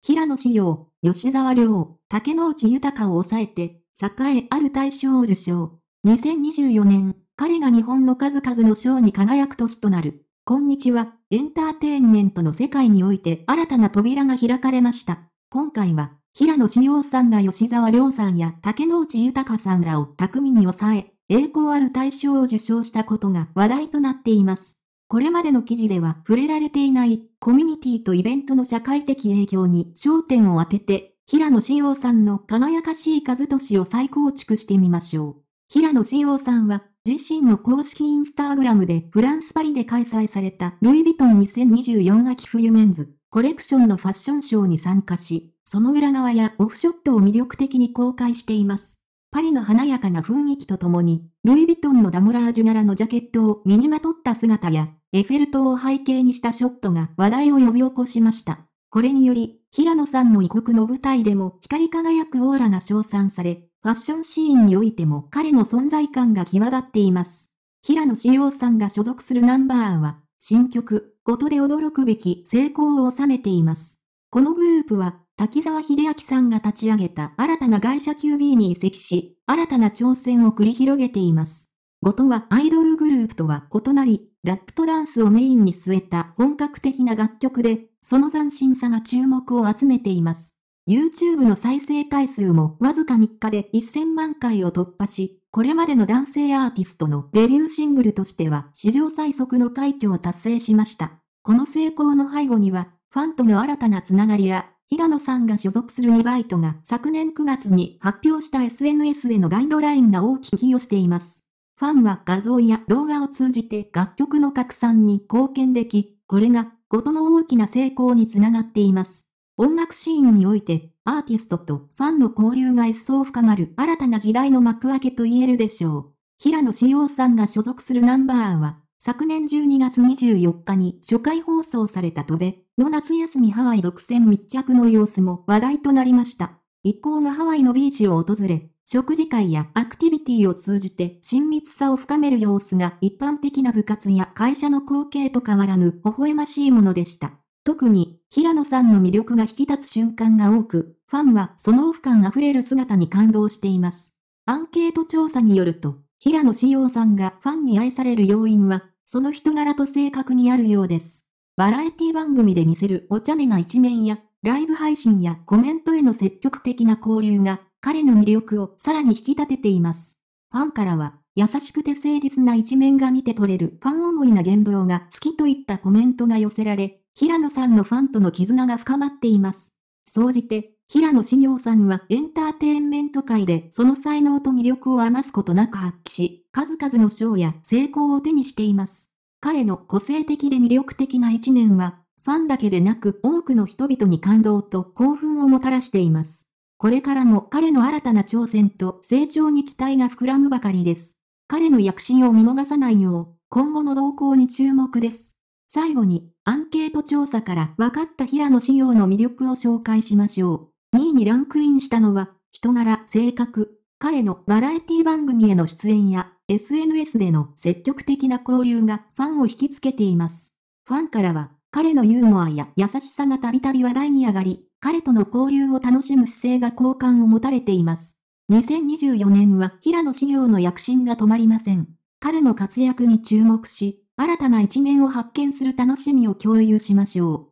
平野紫耀、吉沢亮、竹野内豊を抑えて、栄えある大賞を受賞。2024年、彼が日本の数々の賞に輝く年となる。こんにちは、エンターテインメントの世界において新たな扉が開かれました。今回は、平野紫耀さんが吉沢亮さんや竹野内豊さんらを巧みに抑え、栄光ある大賞を受賞したことが話題となっています。これまでの記事では触れられていないコミュニティとイベントの社会的影響に焦点を当てて、平野志陽さんの輝かしい和俊を再構築してみましょう。平野志陽さんは自身の公式インスタグラムでフランスパリで開催されたルイ・ヴィトン2024秋冬メンズコレクションのファッションショーに参加し、その裏側やオフショットを魅力的に公開しています。パリの華やかな雰囲気とともに、ルイ・ヴィトンのダモラージュ柄のジャケットを身にまとった姿や、エフェル塔を背景にしたショットが話題を呼び起こしました。これにより、平野さんの異国の舞台でも光り輝くオーラが称賛され、ファッションシーンにおいても彼の存在感が際立っています。平野志陽さんが所属するナンバーは、新曲、ことで驚くべき成功を収めています。このグループは、滝沢秀明さんが立ち上げた新たな会社 QB に移籍し、新たな挑戦を繰り広げています。後とはアイドルグループとは異なり、ラップトランスをメインに据えた本格的な楽曲で、その斬新さが注目を集めています。YouTube の再生回数もわずか3日で1000万回を突破し、これまでの男性アーティストのデビューシングルとしては史上最速の快挙を達成しました。この成功の背後には、ファンとの新たなつながりや、平野さんが所属する2バイトが昨年9月に発表した SNS へのガイドラインが大きく寄与しています。ファンは画像や動画を通じて楽曲の拡散に貢献でき、これが、ことの大きな成功につながっています。音楽シーンにおいて、アーティストとファンの交流が一層深まる新たな時代の幕開けと言えるでしょう。平野志陽さんが所属するナンバーは、昨年12月24日に初回放送された飛べ、の夏休みハワイ独占密着の様子も話題となりました。一行がハワイのビーチを訪れ、食事会やアクティビティを通じて親密さを深める様子が一般的な部活や会社の光景と変わらぬ微笑ましいものでした。特に、平野さんの魅力が引き立つ瞬間が多く、ファンはそのオフ感あふれる姿に感動しています。アンケート調査によると、平野志陽さんがファンに愛される要因は、その人柄と性格にあるようです。バラエティ番組で見せるお茶目な一面や、ライブ配信やコメントへの積極的な交流が彼の魅力をさらに引き立てています。ファンからは、優しくて誠実な一面が見て取れるファン思いな言動が好きといったコメントが寄せられ、平野さんのファンとの絆が深まっています。総じて、平野志陽さんはエンターテインメント界でその才能と魅力を余すことなく発揮し、数々の賞や成功を手にしています。彼の個性的で魅力的な一年は、ファンだけでなく多くの人々に感動と興奮をもたらしています。これからも彼の新たな挑戦と成長に期待が膨らむばかりです。彼の躍進を見逃さないよう、今後の動向に注目です。最後に、アンケート調査から分かった平野仕様の魅力を紹介しましょう。2位にランクインしたのは、人柄、性格、彼のバラエティ番組への出演や、SNS での積極的な交流がファンを引きつけています。ファンからは、彼のユーモアや優しさがたびたび話題に上がり、彼との交流を楽しむ姿勢が好感を持たれています。2024年は平野紫耀の躍進が止まりません。彼の活躍に注目し、新たな一面を発見する楽しみを共有しましょう。